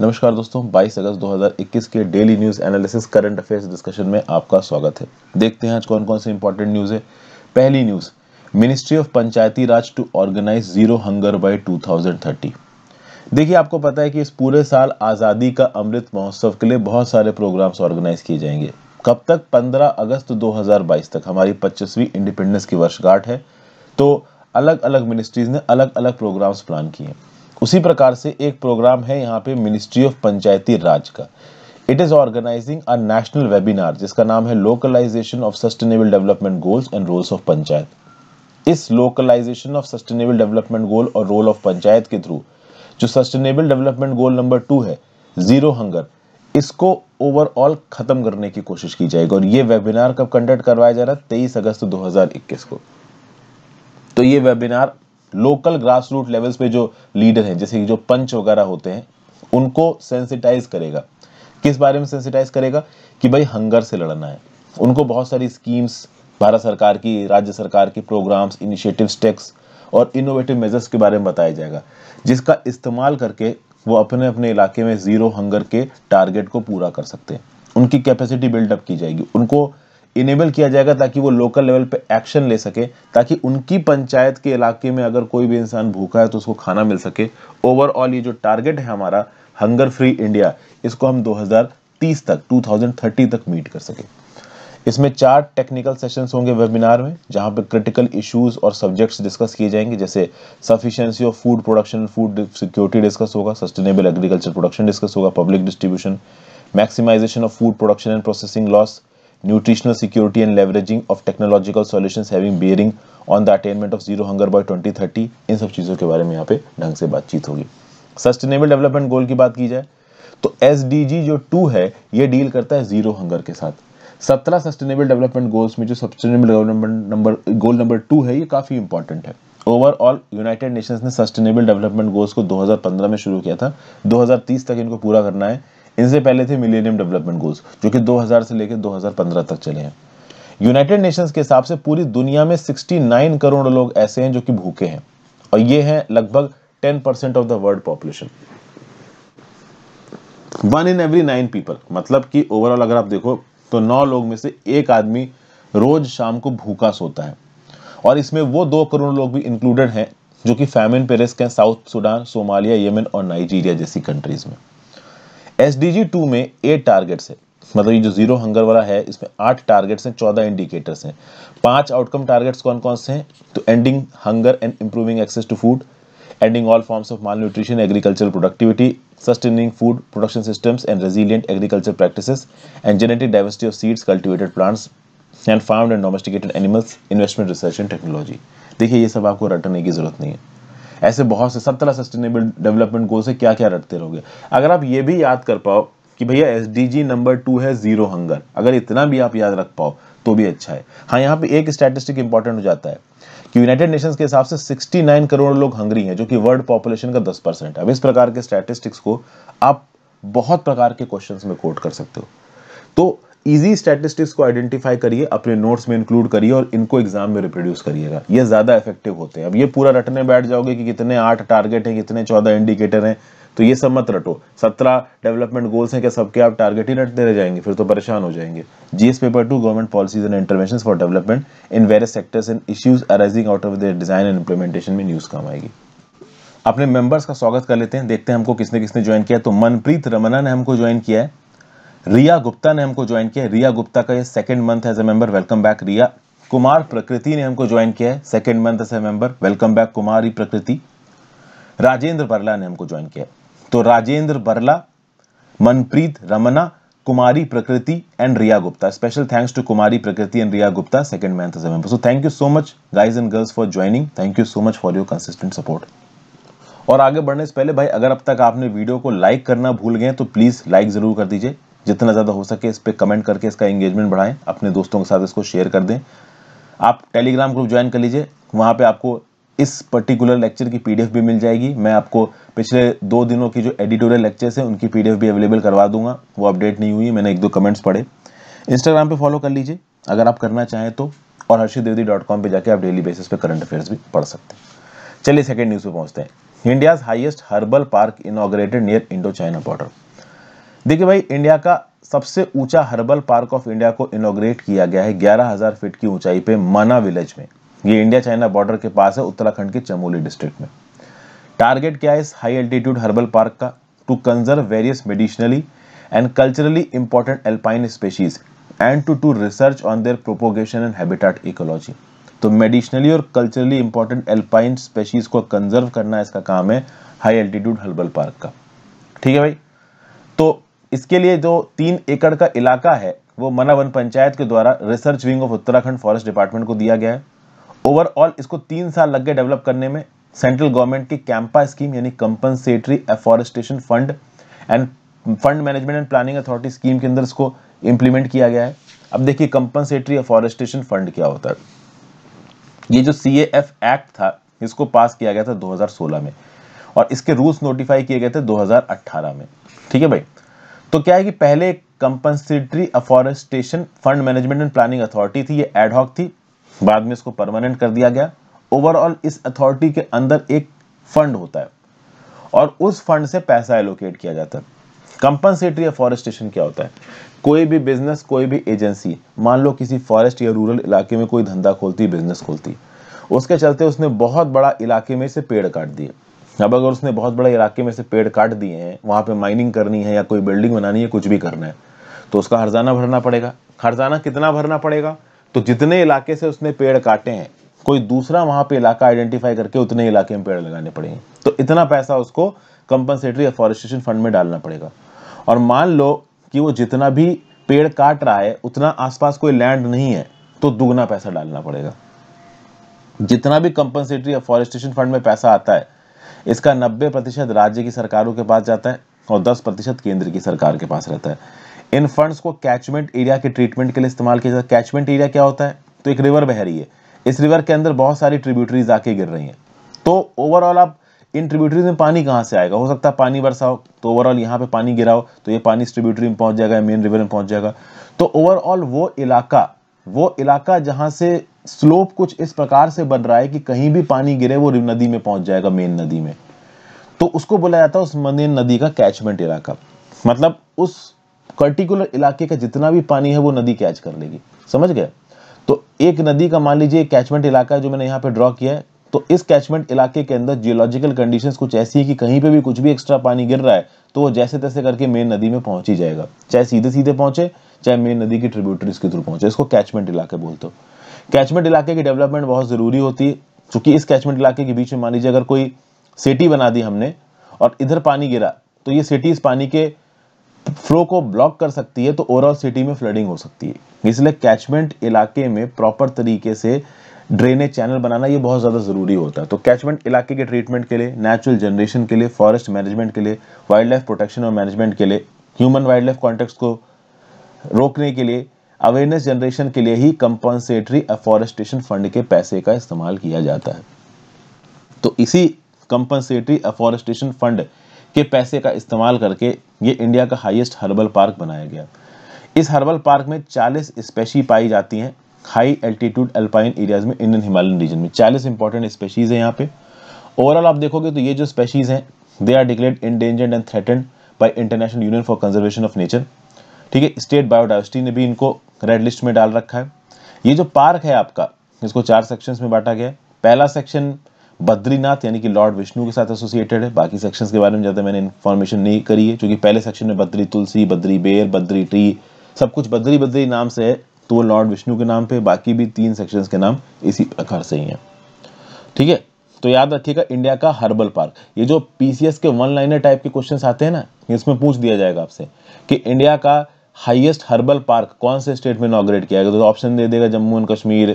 नमस्कार दोस्तों 22 अगस्त 2021 के daily news analysis current affairs discussion में आपका स्वागत है देखते हैं आज कौन कौन से इंपॉर्टेंट न्यूज है पहली news ministry of Panchayati Raj to organise zero hunger by 2030 देखिए आपको पता है कि इस पूरे साल आज़ादी का अमृत महोत्सव के लिए बहुत सारे प्रोग्राम्स ऑर्गेनाइज किए जाएंगे कब तक 15 अगस्त 2022 तक हमारी 25वीं इंडिपेंडेंस की वर्षगांठ है तो अलग अलग मिनिस्ट्रीज ने अलग अलग प्रोग्राम्स प्लान किए उसी प्रकार से एक प्रोग्राम है यहाँ पे मिनिस्ट्री ऑफ पंचायती राज का it is organizing a national webinar जिसका नाम है localization of sustainable development goals and roles of panchayat इस localization of sustainable development goal और रोल ऑफ पंचायत के थ्रू जो sustainable development goal number two है जीरो हंगर इसको ओवरऑल खत्म करने की कोशिश की जाएगी और ये वेबिनार कब कंडक्ट करवाया जा रहा है तेईस अगस्त 2021 को तो ये webinar local grass root levels पे जो लीडर हैं जैसे कि जो पंच वगैरह होते हैं उनको सेंसिटाइज करेगा किस बारे में सेंसिटाइज करेगा कि भाई हंगर से लड़ना है उनको बहुत सारी स्कीम्स भारत सरकार की राज्य सरकार की प्रोग्राम्स इनिशिएटिव्स टैक्स और इनोवेटिव मेजर्स के बारे में बताया जाएगा जिसका इस्तेमाल करके वो अपने अपने इलाके में ज़ीरो हंगर के टारगेट को पूरा कर सकते हैं उनकी कैपेसिटी बिल्डअप की जाएगी उनको इनेबल किया जाएगा ताकि वो लोकल लेवल पे एक्शन ले सके ताकि उनकी पंचायत के इलाके में अगर कोई भी इंसान भूखा है तो उसको खाना मिल सके ओवरऑल ये जो टारगेट है हमारा हंगर फ्री इंडिया इसको हम 2030 तक 2030 तक मीट कर सके इसमें चार टेक्निकल सेशंस होंगे वेबिनार में जहां पर क्रिटिकल इश्यूज और सब्जेक्ट्स डिस्कस किए जाएंगे जैसे sufficiency of food production food security discuss होगा सस्टेनेबल एग्रीकल्चर प्रोडक्शन डिस्कस होगा public distribution maximization of food production and processing loss nutritional security and leveraging of technological solutions having bearing on the attainment of zero hunger by 2030 इन सब चीज़ों के बारे में यहाँ पे ढंग से बातचीत होगी सस्टेनेबल डेवलपमेंट गोल की बात की जाए तो एस जो टू है ये डील करता है जीरो हंगर के साथ सत्रह सस्टेनेबल डेवलपमेंट गोल्स में जो sustainable development number goal number two है ये काफ़ी इंपॉर्टेंट है ओवरऑल यूनाइटेड नेशंस ने सस्टेनेबल डेवलपमेंट गोल्स को 2015 में शुरू किया था 2030 तक इनको पूरा करना है इनसे पहले थे मिलेनियम डेवलपमेंट गोल्स जो कि 2000 से लेकर 2015 तक चले हैं यूनाइटेड नेशंस के हिसाब से पूरी दुनिया में 69 करोड़ लोग ऐसे हैं जो कि भूखे हैं और ये हैं लगभग 10 percent of the world population one in every nine people मतलब कि ओवरऑल अगर आप देखो तो नौ लोग में से एक आदमी रोज शाम को भूखा सोता है और इसमें वो दो करोड़ लोग भी इंक्लूडेड हैं जो कि फैमिन पेरिस के साउथ सूडान सोमालिया येमन और नाइजीरिया जैसी कंट्रीज में एस डी टू में एट टारगेट्स है मतलब ये जो जीरो हंगर वाला है इसमें आठ टारगेट्स हैं चौदह इंडिकेटर्स हैं पांच आउटकम टारगेट्स कौन कौन से हैं तो ending hunger and improving access to food ending all forms of malnutrition agriculture productivity sustaining food production systems and resilient agriculture practice and genetic diversity of seeds cultivated plants and farm and domesticated animals investment research and technology देखिए ये सब आपको रटने की जरूरत नहीं है ऐसे बहुत से तरह सस्टेनेबल डेवलपमेंट गोल से क्या क्या रखते रहोगे अगर आप ये भी याद कर पाओ कि भैया एस नंबर टू है जीरो हंगर अगर इतना भी आप याद रख पाओ तो भी अच्छा है हाँ यहाँ पे एक स्टैटिस्टिक इंपॉर्टेंट हो जाता है कि यूनाइटेड नेशंस के हिसाब से 69 करोड़ लोग हंगरी हैं जो कि वर्ल्ड पॉपुलेशन का 10 परसेंट है अब इस प्रकार के स्टैटिस्टिक्स को आप बहुत प्रकार के क्वेश्चंस में कोट कर सकते हो तो इजी स्टैटिस्टिक्स को आइडेंटिफाई करिए अपने नोट्स में इंक्लूड करिए और इनको एग्जाम में रिप्रोड्यूस करिएगा ये ज़्यादा इफेक्टिव होते हैं अब ये पूरा रटने बैठ जाओगे कि कितने आठ टारगेट हैं कितने चौदह इंडिकेटर हैं तो ये सब मत रटो सत्रह डेवलपमेंट गोल्स हैं क्या सबके आप टारगेट ही रटते रह जाएंगे फिर तो परेशान हो जाएंगे GS paper two government policies and intervention for development in various sectors and issues arising out of the design and implementation में न्यूज़ काम आएगी अपने मेंबर्स का स्वागत कर लेते हैं देखते हैं हमको किसने किसने ज्वाइन किया तो मनप्रीत रमना ने हमको ज्वाइन किया है रिया गुप्ता ने हमको ज्वाइन किया रिया गुप्ता का ये second month as a member welcome back Riya Kumar Prakriti ने हमको ज्वाइन किया है second month as a member welcome back Kumari Prakriti Rajendra Barla ने हमको ज्वाइन किया तो Rajendra Barla Manpreet Ramna Kumari Prakriti and Riya Gupta special thanks to Kumari Prakriti and Riya Gupta second month as a member so thank you so much guys and girls for joining thank you so much for your consistent support और आगे बढ़ने से पहले भाई अगर अब तक आपने वीडियो को लाइक करना भूल गए तो प्लीज़ लाइक ज़रूर कर दीजिए जितना ज़्यादा हो सके इस पर कमेंट करके इसका एंगेजमेंट बढ़ाएं अपने दोस्तों के साथ इसको शेयर कर दें आप टेलीग्राम ग्रुप ज्वाइन कर लीजिए वहाँ पे आपको इस पर्टिकुलर लेक्चर की पीडीएफ भी मिल जाएगी मैं आपको पिछले दो दिनों की जो एडिटोरियल लेक्चर्स हैं उनकी पीडीएफ भी अवेलेबल करवा दूंगा वो अपडेट नहीं हुई मैंने एक दो कमेंट्स पढ़े इंस्टाग्राम पे फॉलो कर लीजिए अगर आप करना चाहें तो और हर्षित द्विवेदी डॉट कॉम पर जाकर आप डेली बेसिस पे करंट अफेयर्स भी पढ़ सकते हैं चलिए सेकेंड न्यूज़ पर पहुँचते हैं India's highest herbal park inaugurated near Indo China border देखिए भाई इंडिया का सबसे ऊंचा हर्बल पार्क ऑफ इंडिया को इनोग्रेट किया गया है 11000 फीट की ऊंचाई पे माना विलेज में ये इंडिया चाइना बॉर्डर के पास है उत्तराखंड के चमोली डिस्ट्रिक्ट में टारगेट क्या है इस हाई एल्टीट्यूड हर्बल पार्क का to conserve various medicinally and culturally important alpine species and to to research on their propagation and habitat ecology तो मेडिशनली और कल्चरली इंपॉर्टेंट एल्पाइन स्पेशीज को कंजर्व करना इसका काम है हाई एल्टीट्यूड हर्बल पार्क का ठीक है भाई तो इसके लिए जो तीन एकड़ का इलाका है वो मना वन पंचायत के द्वारा research wing of Uttarakhand forest department को दिया गया है ओवरऑल इसको तीन साल लग गए डेवलप करने में सेंट्रल गवर्नमेंट की कैंपा स्कीम यानी compensatory afforestation fund and fund management and planning authority scheme के अंदर इसको इंप्लीमेंट किया गया है अब देखिए कंपनसेटरी अफॉरेस्टेशन फंड क्या होता है ये जो सी एक्ट था इसको पास किया गया था 2016 में और इसके रूल्स नोटिफाई किए गए थे 2018 में ठीक है भाई तो क्या है कि पहले compensatory afforestation fund management and planning authority थी ये एडहॉक थी बाद में इसको परमानेंट कर दिया गया ओवरऑल इस अथॉरिटी के अंदर एक फंड होता है और उस फंड से पैसा एलोकेट किया जाता है कंपनसेटरी अफॉरेस्टेशन क्या होता है कोई भी बिजनेस कोई भी एजेंसी मान लो किसी फॉरेस्ट या रूरल इलाके में कोई धंधा खोलती बिजनेस खोलती उसके चलते उसने बहुत बड़ा इलाके में से पेड़ काट दिए अब अगर उसने बहुत बड़े इलाके में से पेड़ काट दिए हैं वहाँ पे माइनिंग करनी है या कोई बिल्डिंग बनानी है कुछ भी करना है तो उसका हरजाना भरना पड़ेगा हरजाना कितना भरना पड़ेगा तो जितने इलाके से उसने पेड़ काटे हैं कोई दूसरा वहाँ पे इलाका आइडेंटिफाई करके उतने इलाके में पेड़ लगाने पड़ेंगे तो इतना पैसा उसको कंपनसेटरी अफॉरेस्टेशन फंड में डालना पड़ेगा और मान लो कि वो जितना भी पेड़ काट रहा है उतना आसपास कोई लैंड नहीं है तो दुगना पैसा डालना पड़ेगा जितना भी कंपनसेटरी अफॉरेस्टेशन फंड में पैसा आता है इसका 90 प्रतिशत राज्य की सरकारों के पास जाता है और 10 प्रतिशत केंद्र की सरकार के पास रहता है इन फंड्स को कैचमेंट एरिया के ट्रीटमेंट के लिए इस्तेमाल किया जाता है कैचमेंट एरिया क्या होता है तो एक रिवर बह रही है इस रिवर के अंदर बहुत सारी ट्रिब्यूटरीज आके गिर रही हैं तो ओवरऑल आप इन ट्रिब्यूटरीज में पानी कहाँ से आएगा हो सकता है पानी बरसाओ तो ओवरऑल यहाँ पे पानी गिराओ तो ये पानी इस ट्रिब्यूटरी में पहुँच जाएगा मेन रिवर में पहुँच जाएगा तो ओवरऑल वो इलाका वो इलाका जहाँ से स्लोप कुछ इस प्रकार से बन रहा है कि कहीं भी पानी गिरे वो नदी में पहुंच जाएगा मेन नदी में तो उसको बोला जाता है उस मेन नदी का कैचमेंट इलाका मतलब उस पर्टिकुलर इलाके का जितना भी पानी है वो नदी कैच कर लेगी समझ गए तो एक नदी का मान लीजिए कैचमेंट इलाका है जो मैंने यहाँ पे ड्रॉ किया है तो इस कैचमेंट इलाके के अंदर जियोलॉजिकल कंडीशंस कुछ ऐसी है कि कहीं पे भी कुछ भी एक्स्ट्रा पानी गिर रहा है तो वो जैसे तैसे करके मेन नदी में पहुंच ही जाएगा चाहे सीधे सीधे पहुंचे चाहे मेन नदी की ट्रिब्यूटरीज के थ्रू पहुंचे इसको कैचमेंट इलाके बोलते हो कैचमेंट इलाके की डेवलपमेंट बहुत ज़रूरी होती है चूंकि इस कैचमेंट इलाके के बीच में मान लीजिए अगर कोई सिटी बना दी हमने और इधर पानी गिरा तो ये सिटी इस पानी के फ्लो को ब्लॉक कर सकती है तो ओवरऑल सिटी में फ्लडिंग हो सकती है इसलिए कैचमेंट इलाके में प्रॉपर तरीके से ड्रेनेज चैनल बनाना ये बहुत ज़्यादा ज़रूरी होता है तो कैचमेंट इलाके के ट्रीटमेंट के लिए नेचुरल जनरेशन के लिए फॉरेस्ट मैनेजमेंट के लिए वाइल्ड लाइफ प्रोटेक्शन और मैनेजमेंट के लिए ह्यूमन वाइल्ड लाइफ कॉन्टेक्ट को रोकने के लिए अवेयरनेस जनरेशन के लिए ही कंपनसेटरी अफॉरेस्टेशन फंड के पैसे का इस्तेमाल किया जाता है तो इसी कंपनसेटरी अफॉरेस्टेशन फंड के पैसे का इस्तेमाल करके ये इंडिया का हाईएस्ट हर्बल पार्क बनाया गया इस हर्बल पार्क में 40 स्पेशी पाई जाती हैं हाई एल्टीट्यूड अल्पाइन एरियाज में इंडियन हिमालयन रीजन में 40 इंपॉर्टेंट स्पेशीज़ हैं यहाँ पे ओवरऑल आप देखोगे तो ये जो स्पेशीज़ हैं they are in endangered and threatened by International Union for Conservation of Nature ठीक है स्टेट बायोडाइवर्सिटी ने भी इनको रेड लिस्ट में डाल रखा है ये जो पार्क है आपका इसको चार सेक्शंस में बांटा गया है पहला सेक्शन बद्रीनाथ यानी कि लॉर्ड विष्णु के साथ एसोसिएटेड है बाकी सेक्शंस के बारे में ज़्यादा मैंने इन्फॉर्मेशन नहीं करी है क्योंकि पहले सेक्शन में बद्री तुलसी बद्री बेर बद्री ट्री सब कुछ बद्री बद्री नाम से है तो वो लॉर्ड विष्णु के नाम पे बाकी भी तीन सेक्शंस के नाम इसी प्रकार से ही हैं ठीक है तो याद रखिएगा इंडिया का हर्बल पार्क ये जो पीसीएस के वन लाइनर टाइप के क्वेश्चन आते हैं ना इसमें पूछ दिया जाएगा आपसे कि इंडिया का हाईएस्ट हर्बल पार्क कौन से स्टेट में इनाग्रेट किया गया तो ऑप्शन दे देगा जम्मू एंड कश्मीर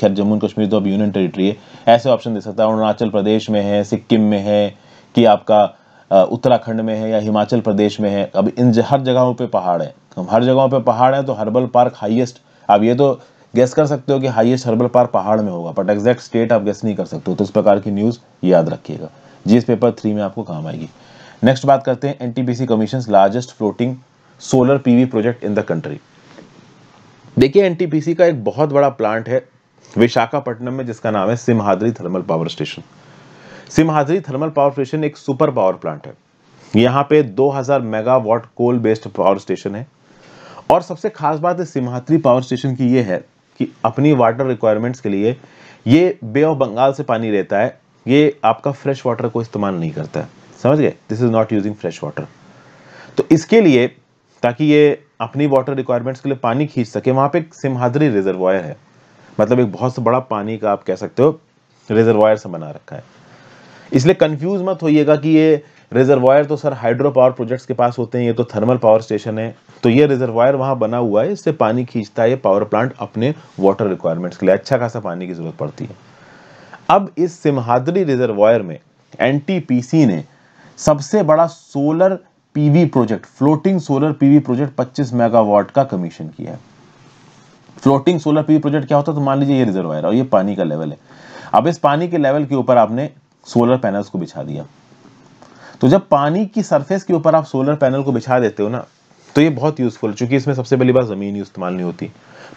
खैर जम्मू एंड कश्मीर तो अब यूनियन टेरिटरी है ऐसे ऑप्शन दे सकता है अरुणाचल प्रदेश में है सिक्किम में है कि आपका उत्तराखंड में है या हिमाचल प्रदेश में है अब इन हर जगहों पर पहाड़ है तो हम हर जगहों पर पहाड़ है तो हर्बल पार्क हाइएस्ट आप ये तो गैस कर सकते हो कि हाइएस्ट हर्बल पार्क पहाड़ में होगा बट एग्जैक्ट स्टेट आप गैस नहीं कर सकते हो तो इस प्रकार की न्यूज़ याद रखिएगा जी पेपर थ्री में आपको काम आएगी नेक्स्ट बात करते हैं NTPC commission largest floating solar PV project in the country देखिए एनटीपीसी का एक बहुत बड़ा प्लांट है विशाखापट्टनम में जिसका नाम है Simhadri thermal power station Simhadri thermal power station एक सुपर पावर प्लांट है यहाँ पे 2000 megawatt coal based power station है और सबसे खास बात है सिमहाद्री पावर स्टेशन की ये है कि अपनी वाटर रिक्वायरमेंट्स के लिए ये बे ऑफ बंगाल से पानी रहता है ये आपका फ्रेश वाटर को इस्तेमाल नहीं करता है समझ गए this is not using fresh water तो इसके लिए ताकि ये अपनी वाटर रिक्वायरमेंट्स के लिए पानी खींच सके वहाँ पे एक सिमहाद्री रिजर्वायर है मतलब एक बहुत बड़ा पानी का आप कह सकते हो रिजर्वायर से बना रखा है इसलिए कन्फ्यूज मत होइएगा कि ये रिजर्वायर तो सर हाइड्रो पावर प्रोजेक्ट्स के पास होते हैं ये तो थर्मल पावर स्टेशन है तो ये रिजर्वायर वहाँ बना हुआ है इससे पानी खींचता है ये पावर प्लांट अपने वाटर रिक्वायरमेंट्स के लिए अच्छा खासा पानी की जरूरत पड़ती है अब इस सिमहाद्री रिजर्वायर में एनटीपीसी ने सबसे बड़ा solar PV project floating solar PV project 25 megawatt का कमीशन किया है फ्लोटिंग सोलर पीवी प्रोजेक्ट क्या होता है तो मान लीजिए ये रिजर्वायर और ये पानी का लेवल है अब इस पानी के लेवल के ऊपर आपने सोलर पैनल्स को बिछा दिया तो जब पानी की सरफेस के ऊपर आप सोलर पैनल को बिछा देते हो ना तो ये बहुत यूजफुल चूंकि इसमें सबसे पहली बार ज़मीन इस्तेमाल नहीं होती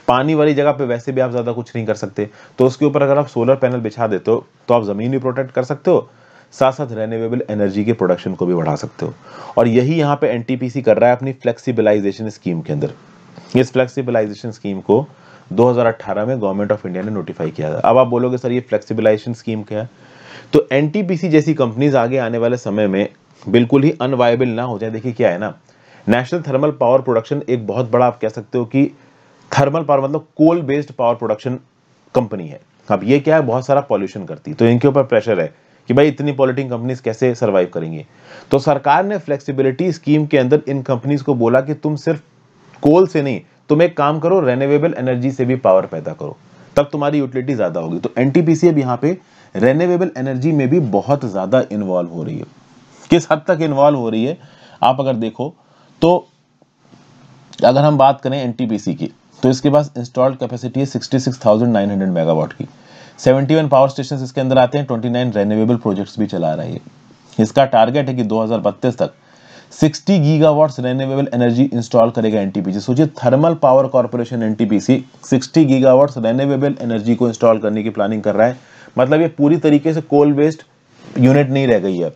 पानी वाली जगह पे वैसे भी आप ज़्यादा कुछ नहीं कर सकते तो उसके ऊपर अगर आप सोलर पैनल बिछा देते हो तो आप ज़मीन भी प्रोटेक्ट कर सकते हो साथ साथ रेन्यूएबल एनर्जी के प्रोडक्शन को भी बढ़ा सकते हो और यही यहाँ पे एन कर रहा है अपनी फ्लेक्सिबलाइजेशन स्कीम के अंदर इस फ्लेक्सिबलाइजेशन स्कीम को 2018 में गवर्नमेंट ऑफ इंडिया ने नोटिफाई किया था अब आप बोलोगे सर ये फ्लेक्सिबलाइजेशन स्कीम क्या है तो एन जैसी कंपनीज आगे आने वाले समय में बिल्कुल ही अनवायबल ना हो जाए देखिए क्या है ना नेशनल थर्मल पावर प्रोडक्शन एक बहुत बड़ा आप कह सकते हो कि थर्मल पावर मतलब coal based power production company है अब ये क्या है बहुत सारा पॉल्यूशन करती है तो इनके ऊपर प्रेशर है कि भाई इतनी पॉलिटिंग कंपनीज कैसे सर्वाइव करेंगी तो सरकार ने फ्लेक्सिबिलिटी स्कीम के अंदर इन कंपनीज को बोला कि तुम सिर्फ कोल से नहीं तुम एक काम करो रेन्यूएबल एनर्जी से भी पावर पैदा करो तब तुम्हारी यूटिलिटी ज़्यादा होगी तो एन अब यहाँ पे रेन्यूएबल एनर्जी में भी बहुत ज़्यादा इन्वॉल्व हो रही है किस हद तक इन्वॉल्व हो रही है आप अगर देखो तो अगर हम बात करें एन की तो इसके पास इंस्टॉल्ड कैपेसिटी है 66,900 मेगावाट की वन पावर स्टेशन इसके अंदर आते हैं नाइन रेन्यूएबल प्रोजेक्ट्स भी चला रहा है इसका टारगेट है कि दो तक 60 गीगावाट रेन्यूएबल एनर्जी इंस्टॉल करेगा एनटीपीसी सोचिए thermal power corporation NTPC 60 gigawatt renewable energy को इंस्टॉल करने की प्लानिंग कर रहा है मतलब ये पूरी तरीके से कोल वेस्ट यूनिट नहीं रह गई है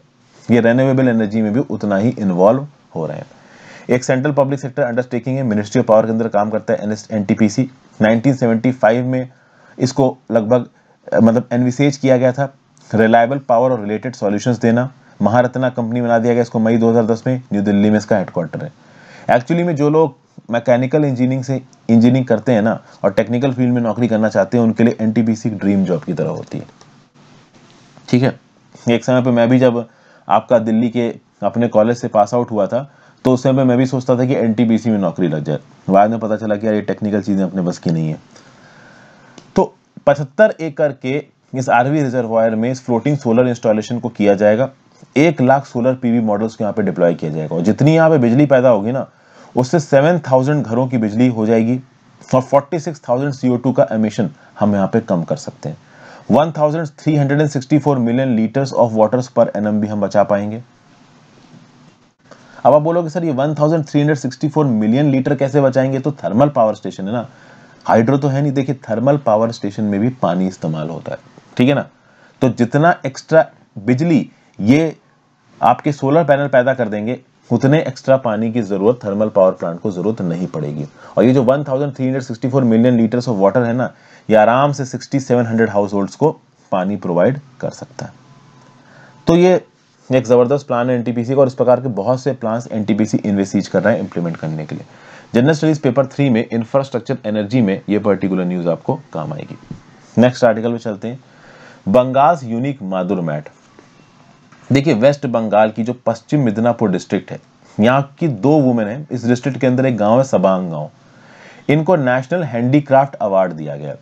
ये रेन्यूएबल एनर्जी में भी उतना ही इन्वॉल्व हो रहे हैं एक सेंट्रल पब्लिक सेक्टर अंडरटेकिंग है मिनिस्ट्री ऑफ पावर के अंदर काम करता है एन टी 1975 में इसको लगभग मतलब एनविसेज किया गया था रिलायबल पावर और रिलेटेड सॉल्यूशंस देना महारत्ना कंपनी बना दिया गया इसको मई 2010 में न्यू दिल्ली में इसका हेडक्वार्टर है एक्चुअली में जो लोग मैकेनिकल इंजीनियरिंग से इंजीनियरिंग करते हैं ना और टेक्निकल फील्ड में नौकरी करना चाहते हैं उनके लिए एन ड्रीम जॉब की तरह होती है ठीक है एक समय पर मैं भी जब आपका दिल्ली के अपने कॉलेज से पास आउट हुआ था तो उस समय मैं भी सोचता था कि एन में नौकरी लग जाए बाद में पता चला कि यार ये टेक्निकल चीज़ें अपने बस की नहीं है पचहत्तर एकड़ के इस आरवी रिजर्वायर में इस फ्लोटिंग सोलर इंस्टॉलेशन को किया जाएगा एक लाख सोलर पीवी मॉडल्स को यहाँ पे डिप्लॉय किया जाएगा और जितनी यहाँ पे बिजली पैदा होगी ना उससे सेवन थाउजेंड घरों की बिजली हो जाएगी और forty six thousand C two का एमिशन हम यहाँ पे कम कर सकते हैं one thousand three hundred and sixty four million litres of waters per annum भी हम बचा पाएंगे अब आप बोलोगे सर ये 1364 मिलियन लीटर कैसे बचाएंगे तो थर्मल पावर स्टेशन है ना हाइड्रो तो है नहीं देखिए थर्मल पावर स्टेशन में भी पानी इस्तेमाल होता है ठीक है ना तो जितना एक्स्ट्रा बिजली ये आपके सोलर पैनल पैदा कर देंगे उतने एक्स्ट्रा पानी की जरूरत थर्मल पावर प्लांट को जरूरत नहीं पड़ेगी और ये जो 1364 मिलियन लीटर्स ऑफ वाटर है ना ये आराम से 6700 हाउस होल्ड्स को पानी प्रोवाइड कर सकता है तो ये एक ज़बरदस्त प्लान है एनटीपीसी का और इस प्रकार के बहुत से प्लान्स एनटीपीसी इन्वेस्टीज कर रहा है इंप्लीमेंट करने के लिए जनरल स्टडीज पेपर थ्री में इंफ्रास्ट्रक्चर एनर्जी में ये पर्टिकुलर न्यूज आपको काम आएगी नेक्स्ट आर्टिकल में चलते हैं बंगाल यूनिक मादुर मैट देखिए वेस्ट बंगाल की जो पश्चिम मिदनापुर डिस्ट्रिक्ट है यहाँ की दो वुमेन है इस डिस्ट्रिक्ट के अंदर एक गाँव है सबांग गाँव इनको नेशनल हैंडीक्राफ्ट अवार्ड दिया गया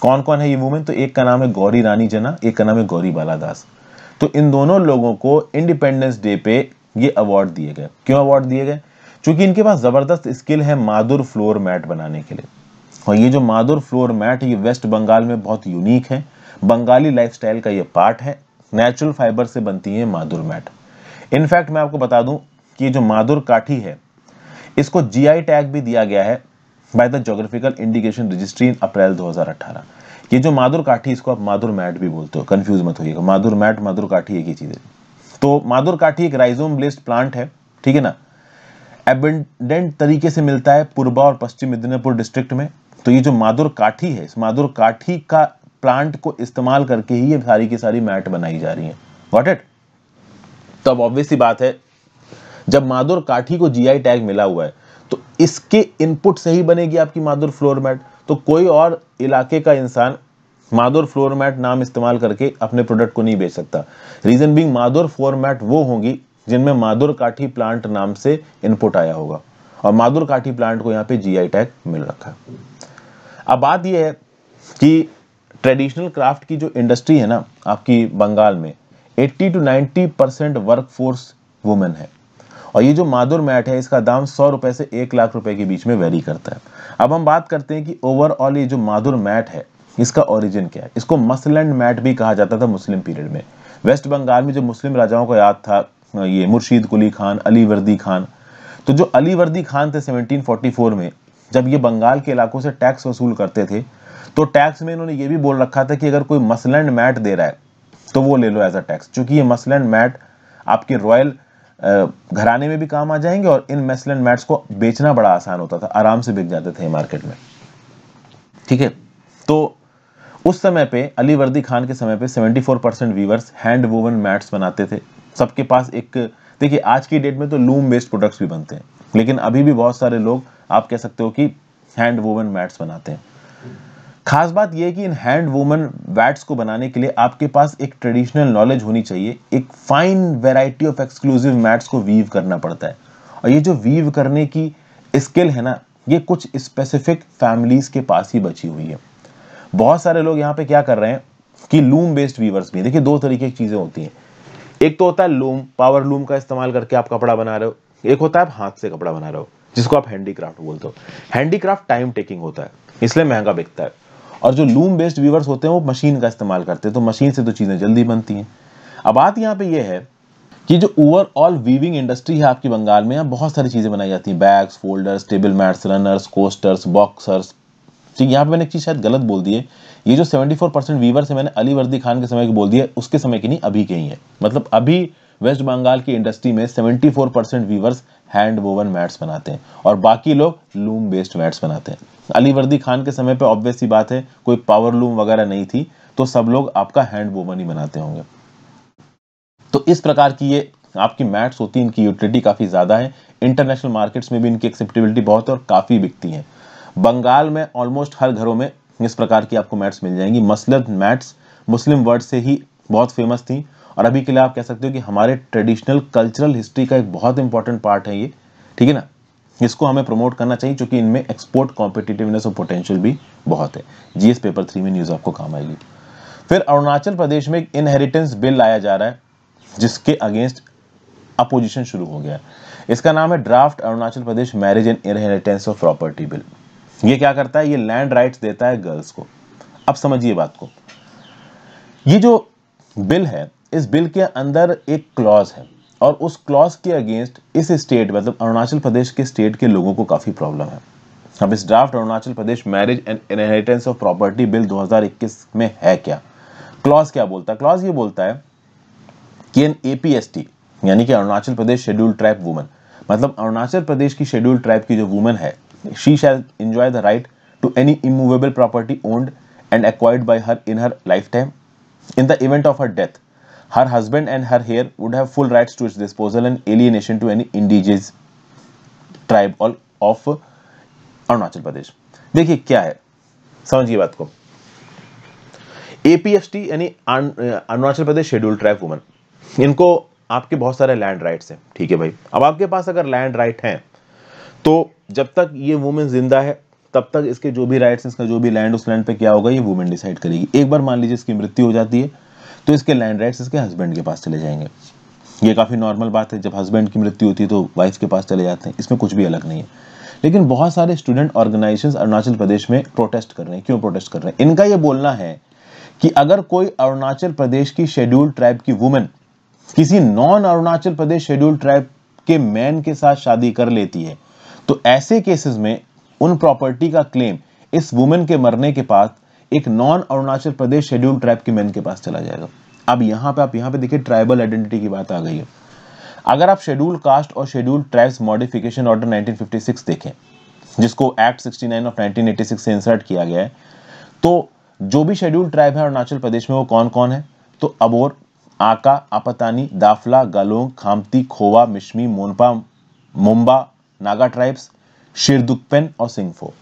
कौन कौन है ये वुमेन तो एक का नाम है गौरी रानी जना एक का नाम है गौरी बाला दास तो इन दोनों लोगों को इंडिपेंडेंस डे पे ये अवार्ड दिए गए क्यों अवार्ड दिए गए चूंकि इनके पास ज़बरदस्त स्किल है मादुर फ्लोर मैट बनाने के लिए और ये जो मादुर फ्लोर मैट ये वेस्ट बंगाल में बहुत यूनिक है बंगाली लाइफस्टाइल का ये पार्ट है नेचुरल फाइबर से बनती है मादुर मैट इनफैक्ट मैं आपको बता दूं कि जो मादुर काठी है इसको जीआई टैग भी दिया गया है by the geographical indication registry in April 2018 ये जो मादुर काठी इसको आप मादुर मैट भी बोलते हो कंफ्यूज मत होइएगा मादुर मैट मादुर काठी एक ही चीज़ है तो मादुर काठी एक राइजोम ब्लेस्ड प्लांट है ठीक है ना एबेंडेंट तरीके से मिलता है पूर्वा और पश्चिम मिदनापुर डिस्ट्रिक्ट में तो ये जो माधुर काठी है इस माधुर काठी का प्लांट को इस्तेमाल करके ही ये सारी की सारी मैट बनाई जा रही है वॉट इट तो अब ऑब्वियसली बात है जब माधुर काठी को जीआई टैग मिला हुआ है तो इसके इनपुट से ही बनेगी आपकी माधुर फ्लोर मैट तो कोई और इलाके का इंसान माधुर फ्लोर मैट नाम इस्तेमाल करके अपने प्रोडक्ट को नहीं बेच सकता reason being Madur floor mat वो होंगी जिनमें माधुर काठी प्लांट नाम से इनपुट आया होगा और माधुर काठी प्लांट को यहाँ पे जीआई टैग मिल रखा है अब बात यह है कि ट्रेडिशनल क्राफ्ट की जो इंडस्ट्री है ना आपकी बंगाल में 80 two 90 percent workforce women है और ये जो माधुर मैट है इसका दाम सौ रुपए से एक लाख रुपए के बीच में वेरी करता है अब हम बात करते हैं कि ओवरऑल ये जो माधुर मैट है इसका ओरिजिन क्या है इसको मसलैंड मैट भी कहा जाता था मुस्लिम पीरियड में वेस्ट बंगाल में जो मुस्लिम राजाओं को याद था हाँ, ये मुर्शीद कुली खान अली वर्दी खान तो जो अली वर्दी खान थे 1744 में जब ये बंगाल के इलाकों से टैक्स वसूल करते थे तो टैक्स में इन्होंने ये भी बोल रखा था कि अगर कोई मसलैंड मैट दे रहा है तो वो ले लो एज अ टैक्स चूंकि ये मसलैंड मैट आपके रॉयल घराने में भी काम आ जाएंगे और इन मसलैंड मैट्स को बेचना बड़ा आसान होता था आराम से बिक जाते थे मार्केट में ठीक है तो उस समय पे अली वर्दी खान के समय पे 74 percent weavers hand woven mats बनाते थे सबके पास एक देखिए आज की डेट में तो लूम बेस्ड प्रोडक्ट्स भी बनते हैं लेकिन अभी भी बहुत सारे लोग आप कह सकते हो कि हैंड वोवन मैट्स बनाते हैं खास बात यह कि इन हैंड वोमन वैट्स को बनाने के लिए आपके पास एक ट्रेडिशनल नॉलेज होनी चाहिए एक fine variety of exclusive mats को वीव करना पड़ता है और ये जो वीव करने की स्किल है ना ये कुछ स्पेसिफिक फैमिलीज के पास ही बची हुई है बहुत सारे लोग यहाँ पे क्या कर रहे हैं कि लूम बेस्ड वीवर्स भी देखिए दो तरीके की चीज़ें होती हैं एक तो होता है लूम पावर लूम का इस्तेमाल करके आप कपड़ा बना रहे हो एक होता है आप हाथ से कपड़ा बना रहे हो जिसको आप हैंडीक्राफ्ट बोलते हो हैंडीक्राफ्ट टाइम टेकिंग होता है इसलिए महंगा बिकता है और जो लूम बेस्ड व्यूवर्स होते हैं वो मशीन का इस्तेमाल करते हैं तो मशीन से तो चीज़ें जल्दी बनती हैं अब बात यहाँ पे ये है कि जो ओवरऑल वीविंग इंडस्ट्री है आपकी बंगाल में यहाँ बहुत सारी चीज़ें बनाई जाती हैं bags folders table mats runners coasters boxers तो यहाँ पे मैंने एक चीज़ शायद गलत बोल दी है ये जो 74 परसेंट वीवर से मैंने अली वर्दी खान के समय की बोल दी है उसके समय की नहीं अभी के ही है मतलब अभी वेस्ट बंगाल की इंडस्ट्री में 74 percent weavers hand woven mats बनाते हैं और बाकी लोग लूम बेस्ड मैट्स बनाते हैं अली वर्दी खान के समय पे ऑब्वियस ही बात है कोई पावर लूम वगैरह नहीं थी तो सब लोग आपका हैंड वोवन ही बनाते होंगे तो इस प्रकार की ये आपकी मैट्स होती है इनकी यूटिलिटी काफ़ी ज़्यादा है इंटरनेशनल मार्केट्स में भी इनकी एक्सेप्टेबिलिटी बहुत है और काफ़ी बिकती है बंगाल में ऑलमोस्ट हर घरों में इस प्रकार की आपको मैट्स मिल जाएंगी मसलन मैट्स मुस्लिम वर्ड से ही बहुत फेमस थी और अभी के लिए आप कह सकते हो कि हमारे ट्रेडिशनल कल्चरल हिस्ट्री का एक बहुत इंपॉर्टेंट पार्ट है ये ठीक है ना इसको हमें प्रमोट करना चाहिए क्योंकि इनमें एक्सपोर्ट कॉम्पिटिटिवनेस और पोटेंशियल भी बहुत है जीएस पेपर थ्री में न्यूज़ आपको काम आएगी फिर अरुणाचल प्रदेश में एक इनहेरिटेंस बिल लाया जा रहा है जिसके अगेंस्ट अपोजिशन शुरू हो गया इसका नाम है draft Arunachal Pradesh marriage and inheritance of property bill ये क्या करता है ये लैंड राइट्स देता है गर्ल्स को अब समझिए बात को ये जो बिल है इस बिल के अंदर एक क्लॉज है और उस क्लॉज के अगेंस्ट इस स्टेट मतलब अरुणाचल प्रदेश के स्टेट के लोगों को काफ़ी प्रॉब्लम है अब इस draft Arunachal Pradesh marriage and inheritance of property bill 2021 में है क्या क्लॉज क्या बोलता है क्लॉज ये बोलता है कि एन एपीएसटी यानी कि Arunachal Pradesh schedule tribe women मतलब अरुणाचल प्रदेश की शेड्यूल ट्राइब की जो वुमेन है she shall enjoy the right to any immovable property owned and acquired by her in her lifetime. In the event of her death, her husband and her heir would have full rights to its disposal and alienation to any indigenous tribe or of Arunachal प्रदेश देखिए क्या है समझिए baat ko APST यानी Arunachal Pradesh schedule tribe woman इनको आपके बहुत सारे land rights हैं ठीक है भाई अब आपके पास अगर लैंड राइट हैं तो जब तक ये वुमेन जिंदा है तब तक इसके जो भी राइट्स इसका जो भी लैंड उस लैंड पे क्या होगा ये वुमेन डिसाइड करेगी एक बार मान लीजिए इसकी मृत्यु हो जाती है तो इसके लैंड राइट्स इसके हस्बैंड के पास चले जाएंगे ये काफ़ी नॉर्मल बात है जब हस्बैंड की मृत्यु होती है तो वाइफ के पास चले जाते हैं इसमें कुछ भी अलग नहीं है लेकिन बहुत सारे स्टूडेंट ऑर्गेनाइजेशन अरुणाचल प्रदेश में प्रोटेस्ट कर रहे हैं क्यों प्रोटेस्ट कर रहे हैं इनका ये बोलना है कि अगर कोई अरुणाचल प्रदेश की शेड्यूल्ड ट्राइब की वुमेन किसी non Arunachal Pradesh scheduled tribe के मैन के साथ शादी कर लेती है तो ऐसे केसेस में उन प्रॉपर्टी का क्लेम इस वुमेन के मरने के बाद एक non Arunachal Pradesh schedule tribe के मैन के पास चला जाएगा अब यहाँ पे आप यहाँ पे देखिए ट्राइबल आइडेंटिटी की बात आ गई है अगर आप शेड्यूल कास्ट और शेड्यूल ट्राइब्स मॉडिफिकेशन ऑर्डर 1956 देखें जिसको एक्ट 69 ऑफ 1986 से इंसर्ट किया गया है तो जो भी शेड्यूल ट्राइब है अरुणाचल प्रदेश में वो कौन कौन है तो अबोर आका आपतानी दाफला गलोंग खामती खोवा मिश्मी मोनपा मुम्बा नागा ट्राइब्स शिरदुक्पेन और सिंगफो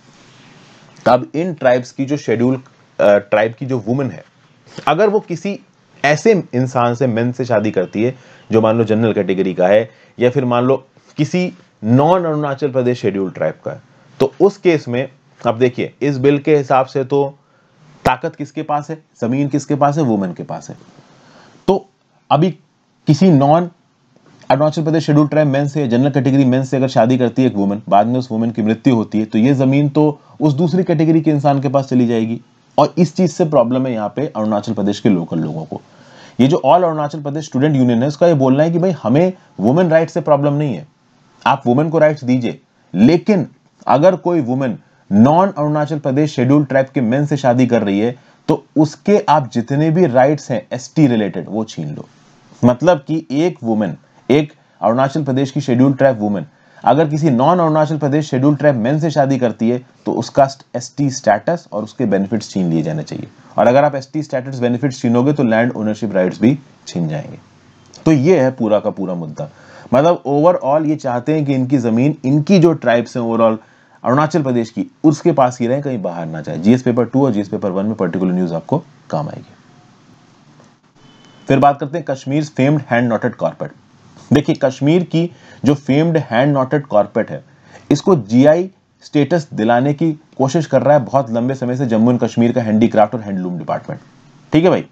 तब इन ट्राइब्स की जो शेड्यूल ट्राइब की जो वुमेन है अगर वो किसी ऐसे इंसान से मेन से शादी करती है जो मान लो जनरल कैटेगरी का है या फिर मान लो किसी non Arunachal Pradesh schedule tribe का है तो उस केस में अब देखिए इस बिल के हिसाब से तो ताकत किसके पास है जमीन किसके पास है वुमेन के पास है तो अभी किसी non Arunachal Pradesh schedule tribe man से जनरल कैटेगरी मैन से अगर शादी करती है एक वुमेन बाद में उस वुमेन की मृत्यु होती है तो ये जमीन तो उस दूसरी कैटेगरी के इंसान के पास चली जाएगी और इस चीज से प्रॉब्लम है यहाँ पे अरुणाचल प्रदेश के लोकल लोगों को ये जो all Arunachal Pradesh student union है उसका ये बोलना है कि भाई हमें वुमेन राइट से प्रॉब्लम नहीं है आप वुमेन को राइट दीजिए लेकिन अगर कोई women non Arunachal Pradesh schedule tribe के मेन से शादी कर रही है तो उसके आप जितने भी राइट्स हैं एसटी रिलेटेड वो छीन लो मतलब कि एक वुमेन एक अरुणाचल प्रदेश की शेड्यूल ट्राइब वुमेन अगर किसी non Arunachal Pradesh schedule tribe men से शादी करती है तो उसका एस टी स्टेटस और उसके बेनिफिट्स छीन लिए जाने चाहिए और अगर आप एस टी स्टेटस बेनिफिट्स छीनोगे तो लैंड ओनरशिप राइट्स भी छीन जाएंगे तो ये है पूरा का पूरा मुद्दा मतलब ओवरऑल ये चाहते हैं कि इनकी ज़मीन इनकी जो ट्राइब्स हैं ओवरऑल अरुणाचल प्रदेश की उसके पास ही रहे कहीं बाहर ना जाए जीएस पेपर टू और जीएस पेपर वन में पर्टिकुलर न्यूज़ आपको काम आएगी फिर बात करते हैं Kashmir famed hand knotted carpet देखिए कश्मीर की जो फेम्ड हैंड नॉटेड कॉर्पोरेट है इसको जीआई स्टेटस दिलाने की कोशिश कर रहा है बहुत लंबे समय से जम्मू एंड कश्मीर का हैंडीक्राफ्ट और हैंडलूम डिपार्टमेंट ठीक है भाई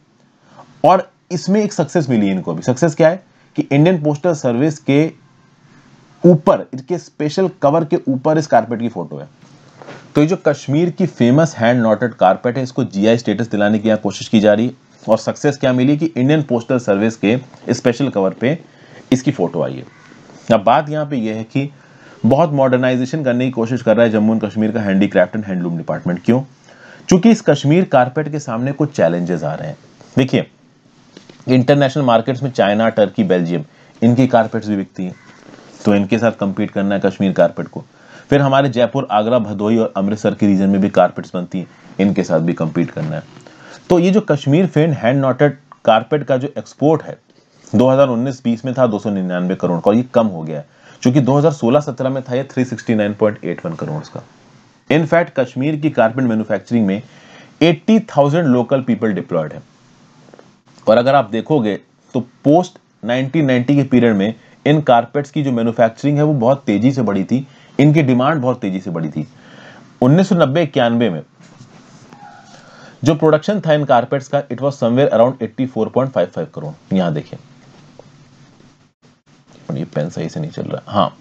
और इसमें एक सक्सेस मिली इनको भी सक्सेस क्या है कि इंडियन पोस्टल सर्विस के ऊपर इनके स्पेशल कवर के ऊपर इस कारपेट की फोटो है तो ये जो कश्मीर की फेमस हैंड नॉटेड कारपेट है इसको जीआई स्टेटस दिलाने की कोशिश की जा रही है और सक्सेस क्या मिली कि इंडियन पोस्टल सर्विस के स्पेशल कवर पे इसकी फ़ोटो आई है अब बात यहाँ पे यह है कि बहुत मॉडर्नाइजेशन करने की कोशिश कर रहा है जम्मू एंड कश्मीर का हैंडीक्राफ्ट एंड हैंडलूम डिपार्टमेंट क्यों चूंकि इस कश्मीर कारपेट के सामने कुछ चैलेंजेस आ रहे हैं देखिए इंटरनेशनल मार्केट्स में चाइना टर्की बेल्जियम इनकी कारपेट्स भी बिकती हैं तो इनके साथ कम्पीट करना है कश्मीर कारपेट को फिर हमारे जयपुर आगरा भदोही और अमृतसर के रीजन में भी कारपेट्स बनती हैं इनके साथ भी कम्पीट करना है तो ये जो Kashmir famed hand knotted carpet का जो एक्सपोर्ट है 2019-20 में था 299 करोड़ का और ये कम हो गया है क्योंकि 2016-17 में था ये 369.81 करोड़ का इनफैक्ट कश्मीर की कारपेट मैन्युफैक्चरिंग में 80,000 लोकल पीपल डिप्लॉयड है और अगर आप देखोगे तो पोस्ट 1990 के पीरियड में इन कारपेट्स की जो मैन्युफैक्चरिंग है वो बहुत तेजी से बढ़ी थी इनकी डिमांड बहुत तेजी से बढ़ी थी उन्नीस सौ में जो प्रोडक्शन था इन कारपेट्स का it was somewhere around 84.55 crore यहां देखिए पर ये पेन सही से नहीं चल रहा हाँ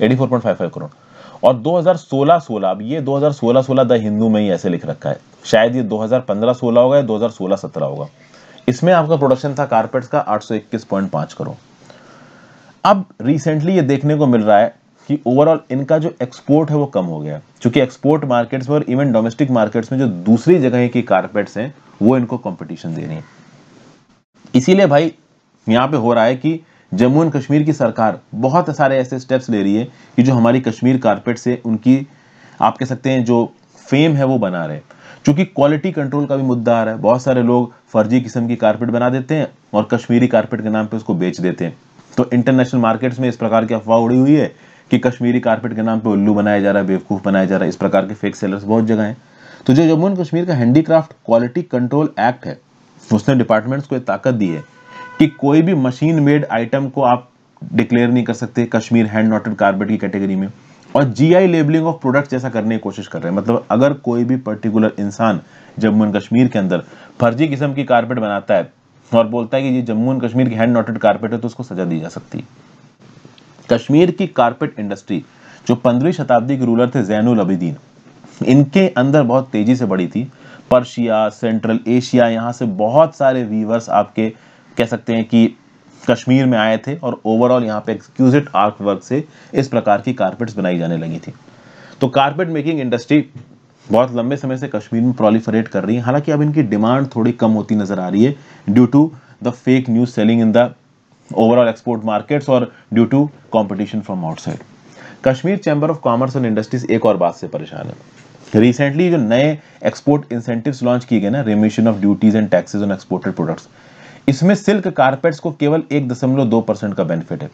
eighty four point five five crore और 2016-16 अब ये 2016-16 द हिंदू में ही ऐसे लिख रखा है शायद ये 2015-16 होगा या 2016-17 होगा इसमें आपका प्रोडक्शन था कारपेट्स का 821.5 करोड़ अब रिसेंटली ये देखने को मिल रहा है कि ओवरऑल इनका जो एक्सपोर्ट है वो कम हो गया क्योंकि एक्सपोर्ट मार्केट्स में और इवन डोमेस्टिक मार्केट्स में जो दूसरी जगह की कारपेट्स हैं वो इनको कंपटीशन दे रही है इसीलिए भाई यहां पे हो रहा है कि जम्मू एंड कश्मीर की सरकार बहुत सारे ऐसे स्टेप्स ले रही है कि जो हमारी कश्मीर कारपेट से उनकी आप कह सकते हैं जो फेम है वो बना रहे हैं चूंकि क्वालिटी कंट्रोल का भी मुद्दा आ रहा है बहुत सारे लोग फर्जी किस्म की कारपेट बना देते हैं और कश्मीरी कारपेट के नाम पे उसको बेच देते हैं तो इंटरनेशनल मार्केट्स में इस प्रकार की अफवाह उड़ी हुई है कि कश्मीरी कारपेट के नाम पे उल्लू बनाया जा रहा है बेवकूफ़ बनाया जा रहा है इस प्रकार के फेक सेलर्स बहुत जगह हैं तो जो जम्मू एंड कश्मीर का हैंडीक्राफ्ट क्वालिटी कंट्रोल एक्ट है उसने डिपार्टमेंट्स को ताकत दी है कि कोई भी मशीन मेड आइटम को आप डिक्लेयर नहीं कर सकते कश्मीर हैंड नॉटेड कार्पेट की कैटेगरी में और जीआई लेबलिंग ऑफ प्रोडक्ट जैसा करने की कोशिश कर रहे हैं मतलब अगर कोई भी पर्टिकुलर इंसान जम्मू एंड कश्मीर के अंदर फर्जी किस्म की कारपेट बनाता है और बोलता है कि ये जम्मू एंड कश्मीर की हैंड नॉटेड कारपेट है तो उसको सजा दी जा सकती है कश्मीर की कारपेट इंडस्ट्री जो पंद्रहवीं शताब्दी के रूलर थे जैनुल अबिदीन इनके अंदर बहुत तेजी से बढ़ी थी पर्शिया सेंट्रल एशिया यहां से बहुत सारे वीवर्स आपके कह सकते हैं कि कश्मीर में आए थे और ओवरऑल यहाँ पे एक्सक्यूजिट आर्ट वर्क से इस प्रकार की कारपेट्स बनाई जाने लगी थी तो कारपेट मेकिंग इंडस्ट्री बहुत लंबे समय से कश्मीर में प्रोलीफरेट कर रही है हालांकि अब इनकी डिमांड थोड़ी कम होती नजर आ रही है due to the fake news selling in the overall export markets और due to competition from outside Kashmir chamber of commerce and industries एक और बात से परेशान है रिसेंटली जो नए एक्सपोर्ट इंसेंटिव लॉन्च किए गए ना remission of duties and taxes on exported products इसमें सिल्क कारपेट्स को केवल एक दशमलव दो परसेंट का बेनिफिट है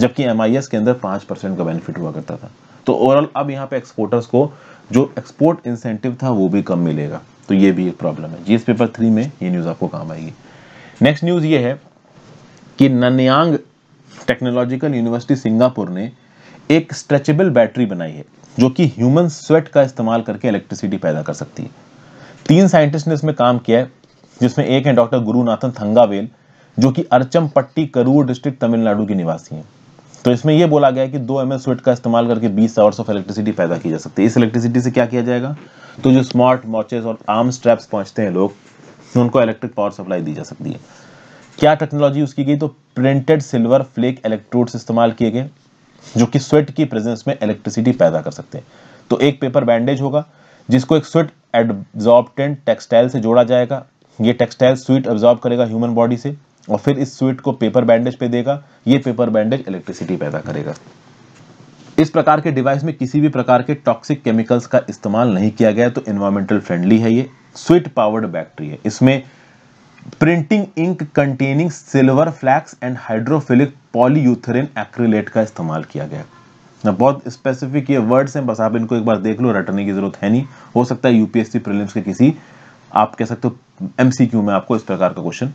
जबकि एम के अंदर पांच परसेंट का बेनिफिट हुआ करता था तो ओवरऑल अब यहाँ पे एक्सपोर्टर्स को जो एक्सपोर्ट इंसेंटिव था वो भी कम मिलेगा तो ये भी एक प्रॉब्लम है जीएस पेपर थ्री में ये न्यूज़ आपको काम आएगी नेक्स्ट न्यूज़ ये है कि ननयांग टेक्नोलॉजिकल यूनिवर्सिटी सिंगापुर ने एक स्ट्रेचेबल बैटरी बनाई है जो कि ह्यूमन स्वेट का इस्तेमाल करके इलेक्ट्रिसिटी पैदा कर सकती है तीन साइंटिस्ट ने इसमें काम किया है जिसमें एक हैं डॉक्टर गुरुनाथन थंगावेल जो कि पट्टी करूर डिस्ट्रिक्ट तमिलनाडु के निवासी हैं तो इसमें यह बोला गया कि दो एम स्विट का इस्तेमाल करके बीस आवर्स ऑफ इलेक्ट्रिसिटी पैदा की जा सकती है इस इलेक्ट्रिसिटी से क्या किया जाएगा तो जो स्मार्ट वॉचेस और आर्म स्ट्रैप्स पहुंचते हैं लोग उनको इलेक्ट्रिक पावर सप्लाई दी जा सकती है क्या टेक्नोलॉजी यूज की गई तो प्रिंटेड सिल्वर फ्लेक इलेक्ट्रोड इस्तेमाल किए गए जो कि स्वेट की प्रेजेंस में इलेक्ट्रिसिटी पैदा कर सकते हैं तो एक पेपर बैंडेज होगा जिसको एक स्वेट एडजॉर्बेंट टेक्सटाइल से जोड़ा जाएगा ये टेक्सटाइल स्वीट ऑब्जॉर्व करेगा ह्यूमन बॉडी से और फिर इस स्वीट को पेपर बैंडेज पे देगा ये पेपर बैंडेज इलेक्ट्रिसिटी पैदा करेगा इस प्रकार के डिवाइस में किसी भी प्रकार के टॉक्सिक केमिकल्स का इस्तेमाल नहीं किया गया तो इन्वायरमेंटल फ्रेंडली है ये स्वीट पावर्ड बैटरी है इसमें printing ink containing silver flakes and hydrophilic polyurethane acrylate का इस्तेमाल किया गया ना बहुत स्पेसिफिक ये वर्ड्स हैं बस आप इनको एक बार देख लो रटने की जरूरत है नहीं हो सकता है यूपीएससी प्रीलिम्स के किसी आप कह सकते हो एमसीक्यू में आपको इस प्रकार का क्वेश्चन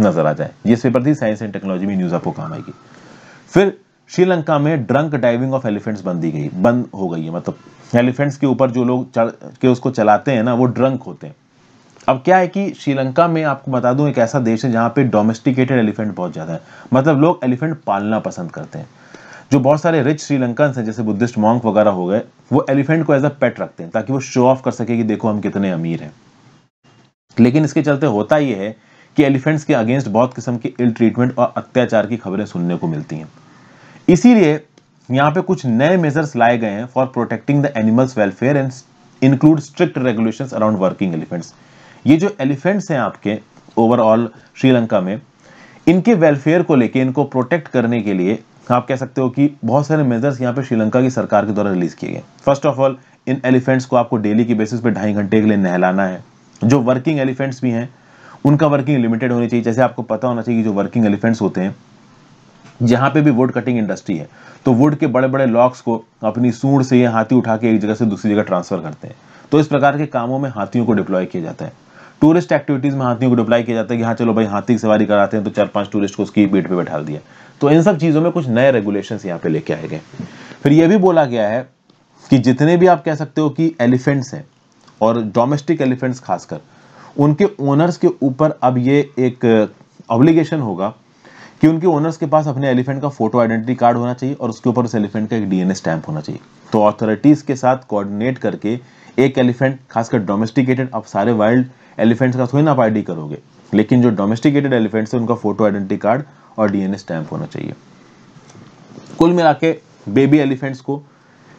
नजर आ जाए ये paper three science and technology में न्यूज आपको काम आएगी फिर श्रीलंका में ड्रंक डाइविंग ऑफ एलिफेंट्स बंद दी गई बंद हो गई है मतलब एलिफेंट्स के ऊपर जो लोग के उसको चलाते हैं ना वो ड्रंक होते हैं अब क्या है कि श्रीलंका में आपको बता दूं एक ऐसा देश है जहां पे डोमेस्टिकेटेड एलिफेंट बहुत ज़्यादा है मतलब लोग एलिफेंट पालना पसंद करते हैं जो बहुत सारे रिच श्रीलंकन हैं जैसे बुद्धिस्ट मॉन्क वगैरह हो गए वो एलिफेंट को एज अ पेट रखते हैं ताकि वो शो ऑफ कर सके कि देखो हम कितने अमीर हैं लेकिन इसके चलते होता यह है कि एलिफेंट्स के अगेंस्ट बहुत किस्म के इल ट्रीटमेंट और अत्याचार की खबरें सुनने को मिलती हैं इसीलिए यहाँ पे कुछ नए मेजर्स लाए गए हैं for protecting the animals welfare and include strict regulations around working elephants ये जो एलिफेंट्स हैं आपके ओवरऑल श्रीलंका में इनके वेलफेयर को लेके इनको प्रोटेक्ट करने के लिए आप कह सकते हो कि बहुत सारे मेजर्स यहाँ पे श्रीलंका की सरकार के द्वारा रिलीज किए गए फर्स्ट ऑफ ऑल इन एलिफेंट्स को आपको डेली की बेसिस पे ढाई घंटे के लिए नहलाना है जो वर्किंग एलिफेंट्स भी हैं उनका वर्किंग लिमिटेड होनी चाहिए जैसे आपको पता होना चाहिए कि जो वर्किंग एलिफेंट्स होते हैं जहां पे भी वुड कटिंग इंडस्ट्री है तो वुड के बड़े बड़े लॉक्स को अपनी सूंड से ये हाथी उठा के एक जगह से दूसरी जगह ट्रांसफर करते हैं तो इस प्रकार के कामों में हाथियों को डिप्लॉय किया जाता है टूरिस्ट एक्टिविटीज़ में हाथियों को डिप्लॉय किया जाता है कि हाँ चलो भाई हाथी की सवारी कराते हैं तो चार पांच टूरिस्ट को उसकी पीठ पर बैठा दिया तो इन सब चीज़ों में कुछ नए रेगुलेशन यहाँ पे लेके आए गए फिर यह भी बोला गया है कि जितने भी आप कह सकते हो कि एलिफेंट्स हैं और डोमेस्टिक एलिफेंट्स खासकर उनके ओनर्स के ऊपर अब ये एक ऑब्लिगेशन uh, होगा कि उनके ओनर्स के पास अपने एलिफेंट का फोटो आइडेंटिटी कार्ड होना चाहिए और उसके ऊपर उस एलिफेंट का एक डीएनए स्टैंप होना चाहिए तो अथॉरिटीज के साथ कोऑर्डिनेट करके एक एलिफेंट खासकर डोमेस्टिकेटेड आप सारे वाइल्ड एलिफेंट्स का थोड़ी ना आप आई करोगे लेकिन जो डोमेस्टिकेटेड एलिफेंट्स है उनका फोटो आइडेंटिटी कार्ड और डीएनए स्टैंप होना चाहिए कुल मिला के बेबी एलिफेंट्स को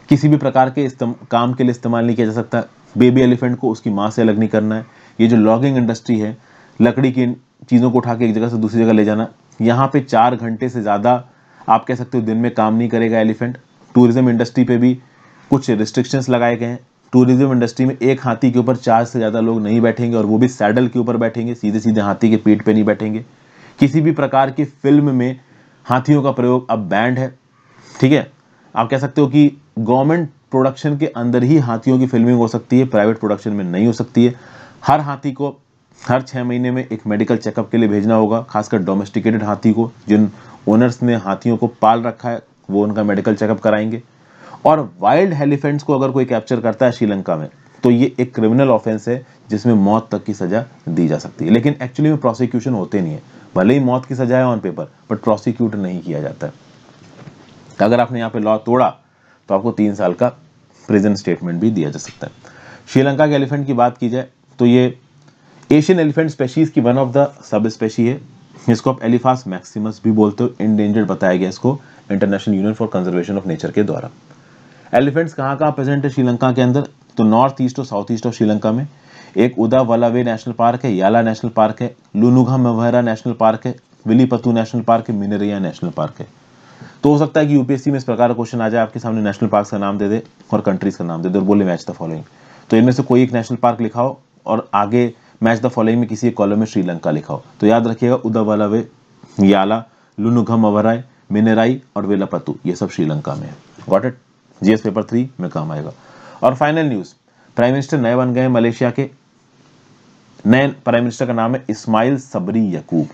किसी भी प्रकार के काम के लिए इस्तेमाल नहीं किया जा सकता बेबी एलिफेंट को उसकी माँ से अलग नहीं करना है ये जो लॉगिंग इंडस्ट्री है लकड़ी की चीज़ों को उठा के एक जगह से दूसरी जगह ले जाना यहाँ पे चार घंटे से ज़्यादा आप कह सकते हो दिन में काम नहीं करेगा एलिफेंट टूरिज्म इंडस्ट्री पे भी कुछ रिस्ट्रिक्शंस लगाए गए हैं टूरिज्म इंडस्ट्री में एक हाथी के ऊपर चार से ज़्यादा लोग नहीं बैठेंगे और वो भी सैडल के ऊपर बैठेंगे सीधे सीधे हाथी के पीठ पर नहीं बैठेंगे किसी भी प्रकार की फिल्म में हाथियों का प्रयोग अब बैंड है ठीक है आप कह सकते हो कि गवर्नमेंट प्रोडक्शन के अंदर ही हाथियों की फिल्मिंग हो सकती है प्राइवेट प्रोडक्शन में नहीं हो सकती है हर हाथी को हर छः महीने में एक मेडिकल चेकअप के लिए भेजना होगा खासकर डोमेस्टिकेटेड हाथी को जिन ओनर्स ने हाथियों को पाल रखा है वो उनका मेडिकल चेकअप कराएंगे और वाइल्ड एलिफेंट्स को अगर कोई कैप्चर करता है श्रीलंका में तो ये एक क्रिमिनल ऑफेंस है जिसमें मौत तक की सजा दी जा सकती है लेकिन एक्चुअली में प्रोसिक्यूशन होते नहीं है भले ही मौत की सजा है ऑन पेपर बट प्रोसिक्यूट नहीं किया जाता है अगर आपने यहाँ पे लॉ तोड़ा तो आपको तीन साल का प्रिजन स्टेटमेंट भी दिया जा सकता है श्रीलंका के एलिफेंट की बात की जाए तो ये एशियन एलिफेंट स्पेशीज़ की one of the subspecies है इसको आप एलिफास मैक्सिमस भी बोलते हो इनडेंजर्ड बताया गया इसको International Union for Conservation of Nature के द्वारा एलिफेंट्स कहाँ कहाँ प्रेजेंट है श्रीलंका के अंदर तो नॉर्थ ईस्ट और साउथ ईस्ट ऑफ श्रीलंका में एक उदा वलावे नेशनल पार्क है याला नेशनल पार्क है लुनुघा मवहरा नेशनल पार्क है विलीपतू नेशनल पार्क है मिनरिया नेशनल पार्क है तो हो सकता है कि यूपीएससी में इस प्रकार का क्वेश्चन आ जाए आपके सामने नेशनल पार्क का नाम दे दे और कंट्रीज का नाम दे दे और बोले मैच द फॉलोइंग तो इनमें से कोई एक नेशनल पार्क लिखाओ और आगे मैच द फॉलोइंग में किसी एक कॉलम में श्रीलंका लिखाओ तो याद रखिएगा उदावलावे याला लुनुघम अवराय मिनेराई और वेलापतु ये सब श्रीलंका में है what it GS paper three में काम आएगा और फाइनल न्यूज प्राइम मिनिस्टर नए बन गए मलेशिया के नए प्राइम मिनिस्टर का नाम है इस्माइल सबरी यकूब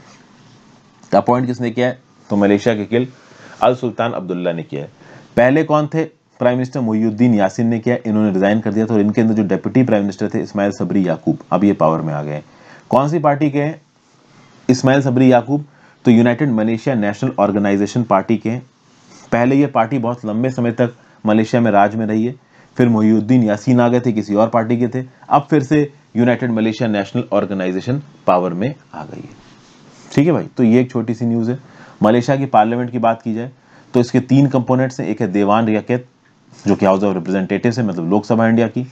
अपॉइंट तो किसने किया है तो मलेशिया के किल अल सुल्तान अब्दुल्ला ने किया पहले कौन थे प्राइम मिनिस्टर मोहुद्दीन यासिन ने किया इन्होंने रिजाइन कर दिया था और इनके अंदर जो डेप्यूटी प्राइम मिनिस्टर थे इस्माइल सबरी याकूब अब ये पावर में आ गए कौन सी पार्टी के हैं इस्माइल सबरी याकूब तो United Malaysia National Organisation party के पहले ये पार्टी बहुत लंबे समय तक मलेशिया में राज में रही है फिर मोहुद्दीन यासीन आ गए थे किसी और पार्टी के थे अब फिर से United Malaysia National Organisation power में आ गई है ठीक है भाई तो ये एक छोटी सी न्यूज़ है मलेशिया की पार्लियामेंट की बात की जाए तो इसके तीन कंपोनेंट्स हैं एक है देवान रियाकेत जो कि हाउस ऑफ रिप्रेजेंटेटिव है मतलब लोकसभा इंडिया की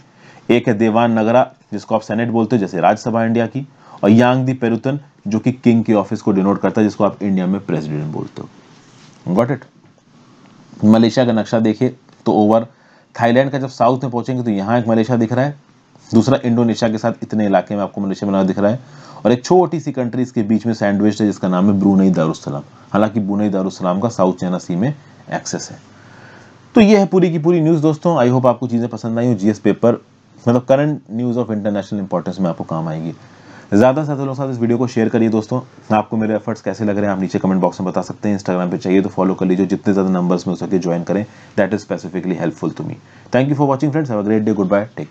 एक है देवान नगरा जिसको आप सेनेट बोलते हो जैसे राज्यसभा इंडिया की और यांग दी पेरुतन जो कि किंग के ऑफिस को डिनोट करता है जिसको आप इंडिया में प्रेसिडेंट बोलते हो गॉट इट मलेशिया का नक्शा देखिए तो ओवर थाईलैंड का जब साउथ में पहुंचेंगे तो यहाँ एक मलेशिया दिख रहा है दूसरा इंडोनेशिया के साथ इतने इलाके में आपको मलेशिया बना दिख रहा है और एक छोटी सी कंट्रीज के बीच में सैंडविच है जिसका नाम है ब्रूनई दारुसलाम हालांकि ब्रूनई दारुसलाम का साउथ चाइना सी में एक्सेस है तो ये है पूरी की पूरी न्यूज़ दोस्तों आई होप आपको चीज़ें पसंद आई हो जीएस पेपर मतलब current news of international importance में आपको काम आएगी ज़्यादा से ज़्यादा लोग साथ इस वीडियो को शेयर करिए दोस्तों आपको मेरे एफर्ट्स कैसे लग रहे हैं आप नीचे कमेंट बॉक्स में बता सकते हैं इंस्टाग्राम पे चाहिए तो फॉलो कर लीजिए जितने ज़्यादा नंबर्स में हो सके ज्वाइन करें that is specifically helpful to me thank you for watching friends have a great day goodbye take